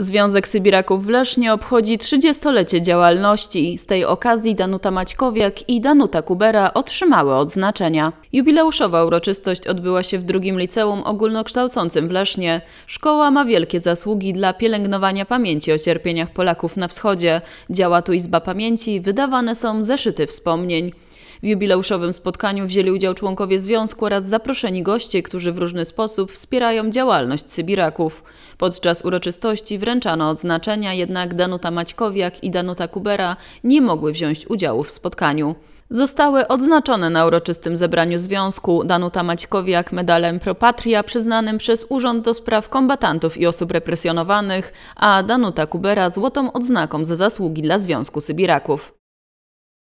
Związek Sybiraków w Lesznie obchodzi 30-lecie działalności. Z tej okazji Danuta Maćkowiak i Danuta Kubera otrzymały odznaczenia. Jubileuszowa uroczystość odbyła się w drugim liceum ogólnokształcącym w Lesznie. Szkoła ma wielkie zasługi dla pielęgnowania pamięci o cierpieniach Polaków na wschodzie. Działa tu Izba Pamięci, wydawane są zeszyty wspomnień. W jubileuszowym spotkaniu wzięli udział członkowie związku oraz zaproszeni goście, którzy w różny sposób wspierają działalność Sybiraków. Podczas uroczystości wręczano odznaczenia, jednak Danuta Maćkowiak i Danuta Kubera nie mogły wziąć udziału w spotkaniu. Zostały odznaczone na uroczystym zebraniu związku Danuta Maćkowiak medalem Pro Patria przyznanym przez Urząd do Spraw Kombatantów i Osób Represjonowanych, a Danuta Kubera złotą odznaką za zasługi dla Związku Sybiraków.